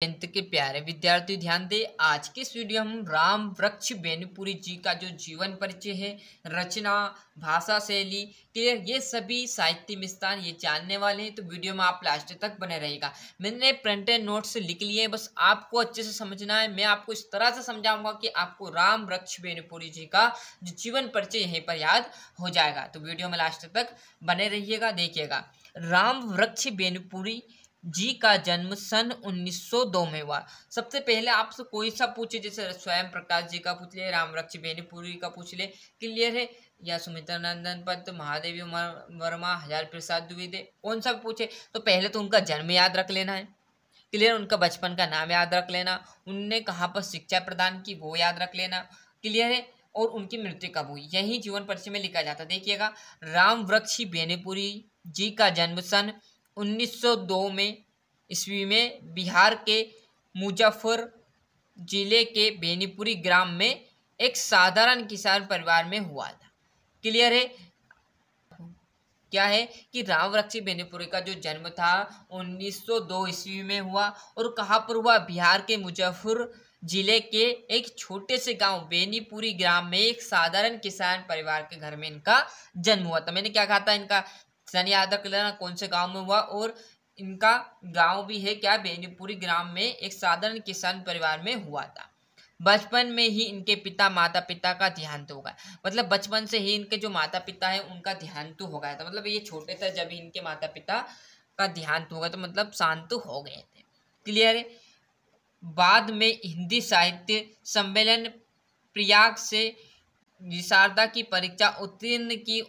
tenth के प्यारे विद्यार्थी ध्यान दें आज के इस वीडियो हम राम वृक्ष बेनपुरी जी का जो जीवन परिचय है रचना भाषा शैली क्लियर ये सभी साहित्य मिस्तान ये जानने वाले हैं तो वीडियो में आप लास्ट तक बने रहेगा मैंने प्रिंटेड नोट्स लिख लिए हैं बस आपको अच्छे से समझना है मैं आपको इस तरह से समझाऊंगा कि आपको राम वृक्ष बेनपुरी जी का जो जीवन परिचय यहीं पर याद हो जाएगा तो वीडियो में लास्ट तक बने रहिएगा देखिएगा राम वृक्ष बेनपुरी जी का जन्म सन 1902 में हुआ सबसे पहले आपसे कोई सा पूछे जैसे स्वयं प्रकाश जी का पूछ ले राम रक्ष बेनीपुरी का पूछ ले क्लियर है या सुमित्रा नंदन पंत महादेवी वर्मा हजार प्रसाद द्विवेदी कौन सा पूछे तो पहले तो उनका जन्म याद रख लेना है क्लियर उनका बचपन का नाम याद रख लेना उनने कहाँ पर शिक्षा प्रदान की वो याद रख लेना क्लियर है और उनकी मृत्यु कब हुई यही जीवन परिचय में लिखा जाता देखिएगा राम वृक्षी बेनीपुरी जी का जन्म सन 1902 में ईस्वी में बिहार के मुजफ्फर जिले के बेनीपुरी ग्राम में एक साधारण किसान परिवार में हुआ था क्लियर है क्या है कि राम रक्षी बेनीपुरी का जो जन्म था 1902 ईस्वी में हुआ और कहाँ पर हुआ बिहार के मुजफ्फर जिले के एक छोटे से गांव बेनीपुरी ग्राम में एक साधारण किसान परिवार के घर में इनका जन्म हुआ था मैंने क्या कहा था इनका सनी यादव का जन्म कौन से गांव में हुआ और इनका गांव भी है क्या बेनीपुरी ग्राम में एक साधारण किसान परिवार में हुआ था बचपन में ही इनके पिता माता पिता का देहांत हो गया मतलब बचपन से ही इनके जो माता पिता है उनका देहांत हो गया था मतलब ये छोटे थे जब इनके माता पिता का देहांत हो गया तो मतलब शांत हो गए थे क्लियर है बाद में हिंदी साहित्य सम्मेलन प्रयाग से शारदा की परीक्षा उत्तीर्ण की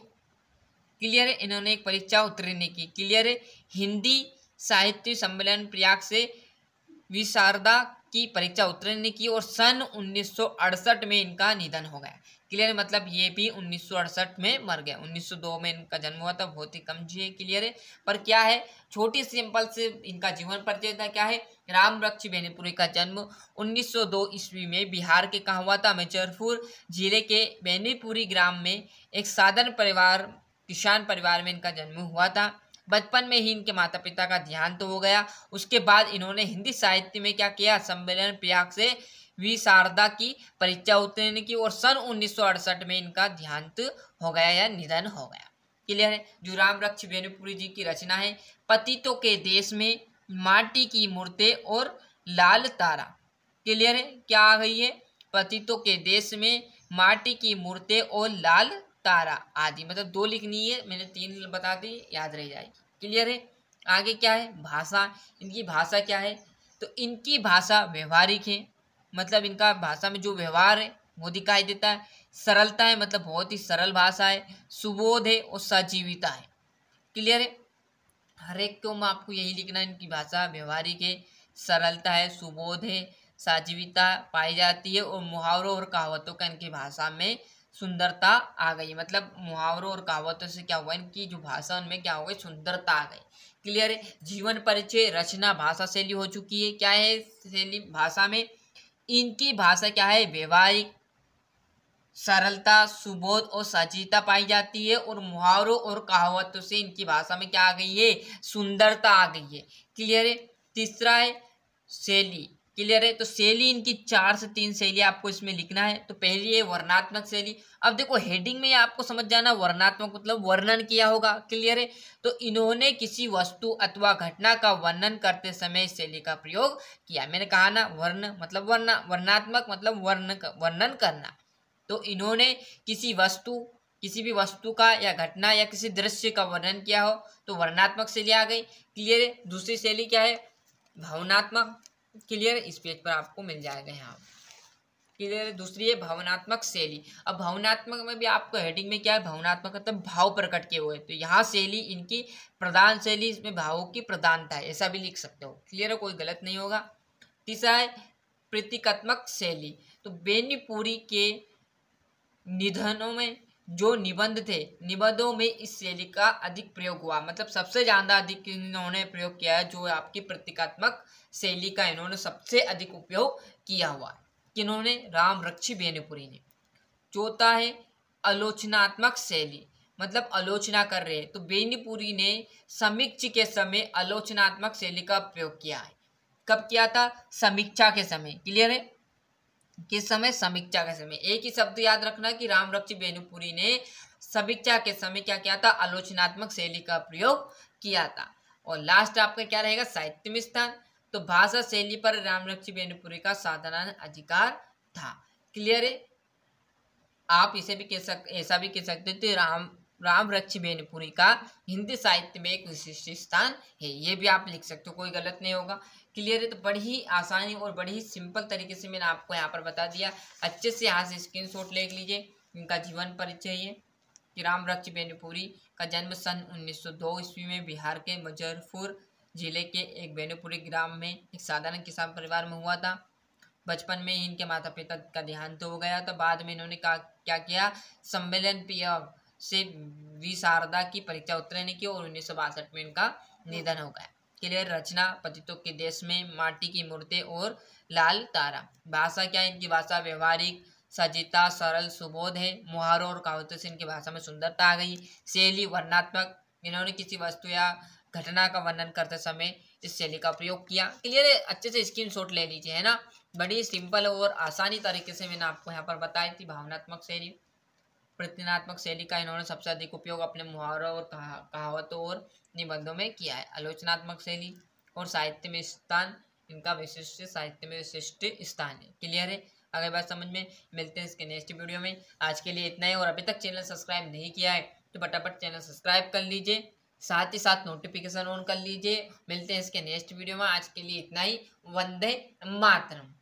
क्लियर है इन्होंने एक परीक्षा उत्तीर्ण की क्लियर है हिंदी साहित्य सम्मेलन प्रयाग से विशारदा की परीक्षा उत्तीर्ण की और सन उन्नीस में इनका निधन हो गया क्लियर मतलब ये भी उन्नीस में मर गए 1902 में इनका जन्म हुआ था बहुत ही कम जी है क्लियर है पर क्या है छोटी सिंपल से इनका जीवन परिचय था क्या है राम रक्ष बेनीपुरी का जन्म 1902 ईस्वी में बिहार के कहाँ हुआ था मेचरपुर जिले के बेनीपुरी ग्राम में एक साधारण परिवार किसान परिवार में इनका जन्म हुआ था बचपन में ही इनके माता पिता का ध्यान तो हो गया उसके बाद इन्होंने हिंदी साहित्य में क्या किया सम्मेलन प्रयाग से वी शारदा की परीक्षा उत्तीर्ण की और सन उन्नीस में इनका देहांत हो गया या निधन हो गया क्लियर है राम रक्ष वेणुपुरी जी की रचना है पतितों के देश में माटी की मूर्ति और लाल तारा क्लियर है क्या आ गई है पतितों के देश में माटी की मूर्ति और लाल तारा आदि मतलब दो लिखनी है मैंने तीन बता दी याद रह जाएगी क्लियर है आगे क्या है भाषा इनकी भाषा क्या है तो इनकी भाषा व्यवहारिक है मतलब इनका भाषा में जो व्यवहार है वो दिखाई देता है सरलता है मतलब बहुत ही सरल भाषा है सुबोध है और सजीविता है क्लियर है हर एक को आपको यही लिखना है इनकी भाषा व्यवहारिक है सरलता है सुबोध है सजीविता पाई जाती है और मुहावरों और कहावतों का इनकी भाषा में सुंदरता आ गई मतलब मुहावरों और कहावतों से क्या हुआ इनकी जो भाषा उनमें क्या हो गई सुंदरता आ गई क्लियर है जीवन परिचय रचना भाषा शैली हो चुकी है क्या है शैली भाषा में इनकी भाषा क्या है व्यवहारिक सरलता सुबोध और सचिता पाई जाती है और मुहावरों और कहावतों से इनकी भाषा में क्या आ गई है सुंदरता आ गई है क्लियर है तीसरा है शैली क्लियर है तो शैली इनकी चार से तीन शैली आपको इसमें लिखना है तो पहली है वर्णात्मक शैली अब देखो हेडिंग में आपको समझ जाना वर्णात्मक मतलब वर्णन किया होगा क्लियर है तो इन्होंने किसी वस्तु अथवा घटना का वर्णन करते समय शैली का प्रयोग किया मैंने कहा ना वर्ण मतलब वर्णा वर्णात्मक मतलब वर्ण वर्णन करना तो इन्होंने किसी वस्तु किसी भी वस्तु का या घटना या किसी दृश्य का वर्णन किया हो तो वर्णात्मक शैली आ गई क्लियर है दूसरी शैली क्या है भावनात्मक क्लियर इस पेज पर आपको मिल जाएगा यहाँ क्लियर दूसरी है भावनात्मक शैली अब भावनात्मक में भी आपको हेडिंग में क्या है भावनात्मक मतलब भाव प्रकट किए हुए तो यहाँ शैली इनकी प्रधान शैली इसमें भावों की प्रधानता है ऐसा भी लिख सकते हो क्लियर है कोई गलत नहीं होगा तीसरा है प्रतीकात्मक शैली तो बेनीपुरी के निधनों में जो निबंध थे निबंधों में इस शैली का अधिक प्रयोग हुआ मतलब सबसे ज़्यादा अधिक इन्होंने प्रयोग किया है जो आपकी प्रतीकात्मक शैली का इन्होंने सबसे अधिक उपयोग किया हुआ किन्होंने राम रक्षी बेनीपुरी ने चौथा है आलोचनात्मक शैली मतलब आलोचना कर रहे हैं तो बेनीपुरी ने समीक्षा के समय आलोचनात्मक शैली का प्रयोग किया है कब किया था समीक्षा के समय क्लियर है किस समय समीक्षा के समय एक ही शब्द याद रखना कि राम रक्षी बेनुपुरी ने समीक्षा के समय क्या किया था आलोचनात्मक शैली का प्रयोग किया था और लास्ट आपका क्या रहेगा साहित्य में स्थान तो भाषा शैली पर रामरक्षी बेनुपुरी का साधारण अधिकार था क्लियर है आप इसे भी कह सक ऐसा भी कह सकते थे राम राम रक्ष बेनपुरी का हिंदी साहित्य में एक विशिष्ट स्थान है ये भी आप लिख सकते हो कोई गलत नहीं होगा क्लियर है तो बड़ी ही आसानी और बड़ी ही सिंपल तरीके से मैंने आपको यहाँ पर बता दिया अच्छे से यहाँ से स्क्रीन शॉट लेख लीजिए इनका जीवन परिचय है कि राम रक्ष बेनपुरी का जन्म सन उन्नीस ईस्वी में बिहार के मुजफ्फरपुर जिले के एक बेनपुरी ग्राम में एक साधारण किसान परिवार में हुआ था बचपन में ही इनके माता पिता का देहांत हो गया तो बाद में इन्होंने क्या क्या किया सम्मेलन पिया से वी शारदा की परीक्षा उत्तीर्ण की और उन्नीस में इनका निधन हो गया क्लियर रचना पतितों के देश में माटी की मूर्ति और लाल तारा भाषा क्या है इनकी भाषा व्यवहारिक सजिता सरल सुबोध है मुहारो और कहावतों से इनकी भाषा में सुंदरता आ गई शैली वर्णात्मक इन्होंने किसी वस्तु या घटना का वर्णन करते समय इस शैली का प्रयोग किया क्लियर है अच्छे से स्क्रीन शॉट ले लीजिए है ना बड़ी सिंपल और आसानी तरीके से मैंने आपको यहाँ पर बताई थी भावनात्मक शैली प्रतिनात्मक शैली का इन्होंने सबसे अधिक उपयोग अपने मुहावरों और कहावतों और निबंधों में किया है आलोचनात्मक शैली और साहित्य में स्थान इनका विशिष्ट साहित्य में विशिष्ट स्थान है क्लियर है अगर बात समझ में मिलते हैं इसके नेक्स्ट वीडियो में आज के लिए इतना ही और अभी तक चैनल सब्सक्राइब नहीं किया है तो फटाफट चैनल सब्सक्राइब कर लीजिए साथ ही साथ नोटिफिकेशन ऑन कर लीजिए मिलते हैं इसके नेक्स्ट वीडियो में आज के लिए इतना ही वंदे मातरम